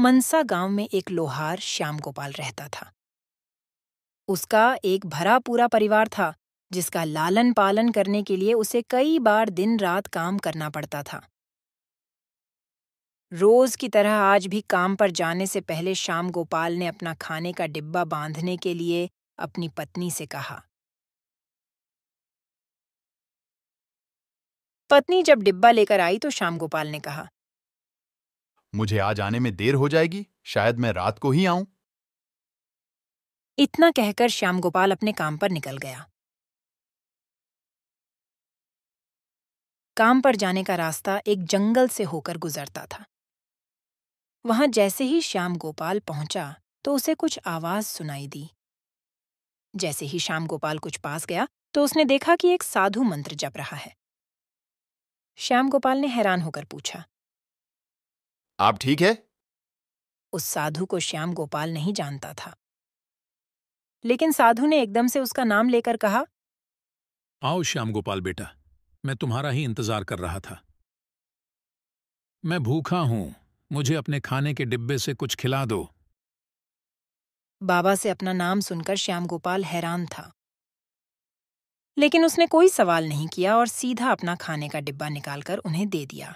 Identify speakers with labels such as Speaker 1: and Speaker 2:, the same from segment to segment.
Speaker 1: मनसा गांव में एक लोहार श्याम गोपाल रहता था उसका एक भरा पूरा परिवार था जिसका लालन पालन करने के लिए उसे कई बार दिन रात काम करना पड़ता था रोज की तरह आज भी काम पर जाने से पहले श्याम गोपाल ने अपना खाने का डिब्बा बांधने के लिए अपनी पत्नी से कहा पत्नी जब डिब्बा लेकर आई तो श्याम गोपाल ने कहा
Speaker 2: मुझे आज आने में देर हो जाएगी शायद मैं रात को ही आऊं
Speaker 1: इतना कहकर श्याम गोपाल अपने काम पर निकल गया काम पर जाने का रास्ता एक जंगल से होकर गुजरता था वहां जैसे ही श्याम गोपाल पहुंचा तो उसे कुछ आवाज सुनाई दी जैसे ही श्याम गोपाल कुछ पास गया तो उसने देखा कि एक साधु मंत्र जप रहा है श्याम गोपाल ने हैरान होकर पूछा आप ठीक है उस साधु को श्याम गोपाल नहीं जानता था लेकिन साधु ने एकदम से उसका नाम लेकर कहा
Speaker 2: आओ श्याम गोपाल बेटा मैं तुम्हारा ही इंतजार कर रहा था मैं भूखा हूं मुझे अपने खाने के डिब्बे से कुछ खिला दो
Speaker 1: बाबा से अपना नाम सुनकर श्याम गोपाल हैरान था लेकिन उसने कोई सवाल नहीं किया और सीधा अपना खाने का डिब्बा निकालकर उन्हें दे दिया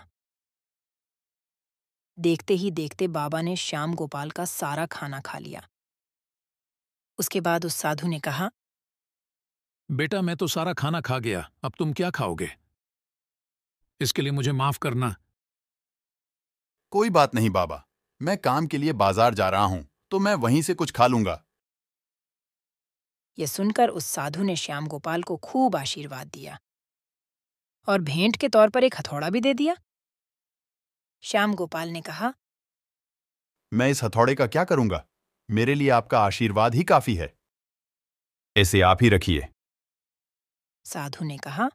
Speaker 1: देखते ही देखते बाबा ने श्याम गोपाल का सारा खाना खा लिया उसके बाद उस साधु ने कहा
Speaker 2: बेटा मैं तो सारा खाना खा गया अब तुम क्या खाओगे इसके लिए मुझे माफ करना कोई बात नहीं बाबा मैं काम के लिए बाजार जा रहा हूं तो मैं वहीं से कुछ खा लूंगा
Speaker 1: यह सुनकर उस साधु ने श्याम गोपाल को खूब आशीर्वाद दिया और भेंट के तौर पर एक हथौड़ा भी दे दिया श्याम गोपाल ने कहा
Speaker 2: मैं इस हथौड़े का क्या करूंगा मेरे लिए आपका आशीर्वाद ही काफी है
Speaker 1: इसे आप ही रखिए साधु ने कहा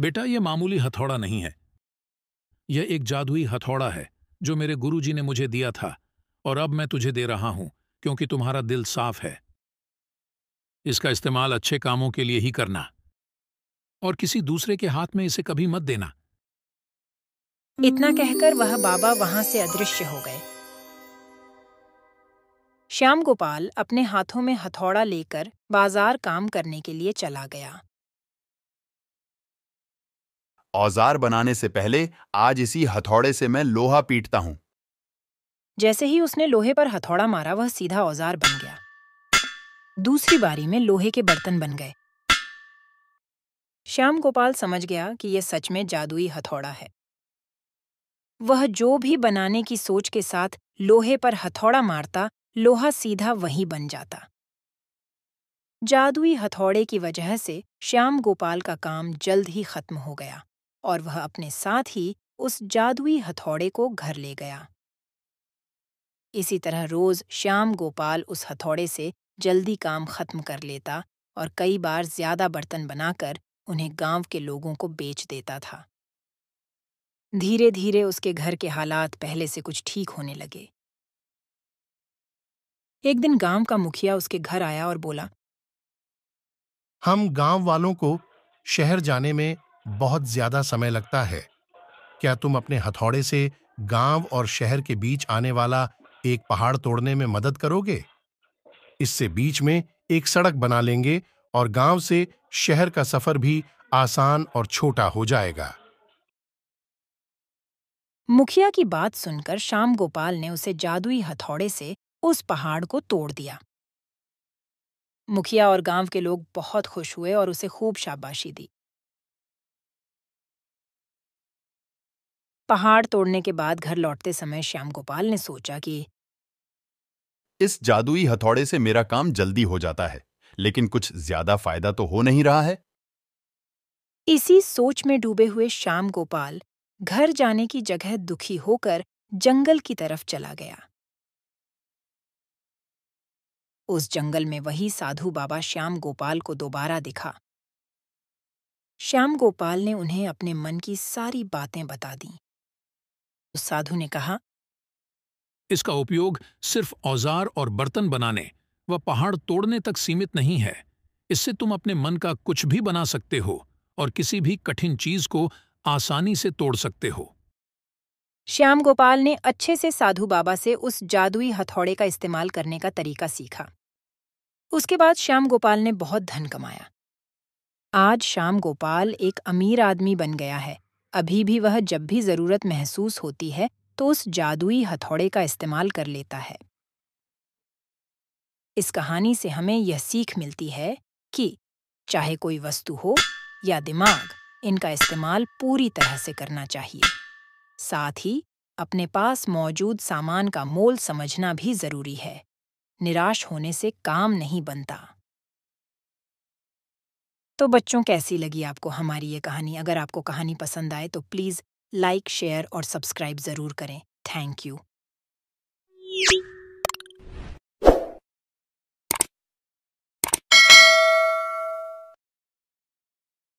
Speaker 1: बेटा यह
Speaker 2: मामूली हथौड़ा नहीं है यह एक जादुई हथौड़ा है जो मेरे गुरुजी ने मुझे दिया था और अब मैं तुझे दे रहा हूं क्योंकि तुम्हारा दिल साफ है इसका इस्तेमाल अच्छे कामों के लिए ही करना और किसी दूसरे के हाथ में इसे कभी मत देना
Speaker 1: इतना कहकर वह बाबा वहां से अदृश्य हो गए श्याम गोपाल अपने हाथों में हथौड़ा लेकर बाजार काम करने के लिए चला गया
Speaker 2: औजार बनाने से पहले आज इसी हथौड़े से मैं लोहा पीटता हूँ
Speaker 1: जैसे ही उसने लोहे पर हथौड़ा मारा वह सीधा औजार बन गया दूसरी बारी में लोहे के बर्तन बन गए श्याम गोपाल समझ गया कि यह सच में जादुई हथौड़ा है वह जो भी बनाने की सोच के साथ लोहे पर हथौड़ा मारता लोहा सीधा वहीं बन जाता जादुई हथौड़े की वजह से श्याम गोपाल का काम जल्द ही खत्म हो गया और वह अपने साथ ही उस जादुई हथौड़े को घर ले गया इसी तरह रोज श्याम गोपाल उस हथौड़े से जल्दी काम खत्म कर लेता और कई बार ज्यादा बर्तन बनाकर उन्हें गांव के लोगों को बेच देता था धीरे धीरे उसके घर के हालात पहले से कुछ ठीक होने लगे एक दिन गांव का मुखिया उसके घर आया और बोला
Speaker 2: हम गांव वालों को शहर जाने में बहुत ज्यादा समय लगता है क्या तुम अपने हथौड़े से गांव और शहर के बीच आने वाला एक पहाड़ तोड़ने में मदद करोगे इससे बीच में एक सड़क बना लेंगे और गांव से शहर का सफर भी आसान और छोटा हो जाएगा
Speaker 1: मुखिया की बात सुनकर श्याम गोपाल ने उसे जादुई हथौड़े से उस पहाड़ को तोड़ दिया मुखिया और गांव के लोग बहुत खुश हुए और उसे खूब शाबाशी दी पहाड़ तोड़ने के बाद घर लौटते समय श्याम गोपाल ने सोचा कि
Speaker 2: इस जादुई हथौड़े से मेरा काम जल्दी हो जाता है लेकिन कुछ ज्यादा फायदा तो हो नहीं रहा है
Speaker 1: इसी सोच में डूबे हुए श्याम गोपाल घर जाने की जगह दुखी होकर जंगल की तरफ चला गया उस जंगल में वही साधु बाबा श्याम गोपाल को दोबारा दिखा श्याम गोपाल ने उन्हें अपने मन की सारी बातें बता दी उस साधु ने कहा
Speaker 2: इसका उपयोग सिर्फ औजार और बर्तन बनाने व पहाड़ तोड़ने तक सीमित नहीं है इससे तुम अपने मन का कुछ भी बना सकते हो और किसी भी कठिन चीज को आसानी से तोड़ सकते हो
Speaker 1: श्याम गोपाल ने अच्छे से साधु बाबा से उस जादुई हथौड़े का इस्तेमाल करने का तरीका सीखा उसके बाद श्याम गोपाल ने बहुत धन कमाया आज श्याम गोपाल एक अमीर आदमी बन गया है अभी भी वह जब भी जरूरत महसूस होती है तो उस जादुई हथौड़े का इस्तेमाल कर लेता है इस कहानी से हमें यह सीख मिलती है कि चाहे कोई वस्तु हो या दिमाग इनका इस्तेमाल पूरी तरह से करना चाहिए साथ ही अपने पास मौजूद सामान का मोल समझना भी जरूरी है निराश होने से काम नहीं बनता तो बच्चों कैसी लगी आपको हमारी ये कहानी अगर आपको कहानी पसंद आए तो प्लीज़ लाइक शेयर और सब्सक्राइब ज़रूर करें थैंक यू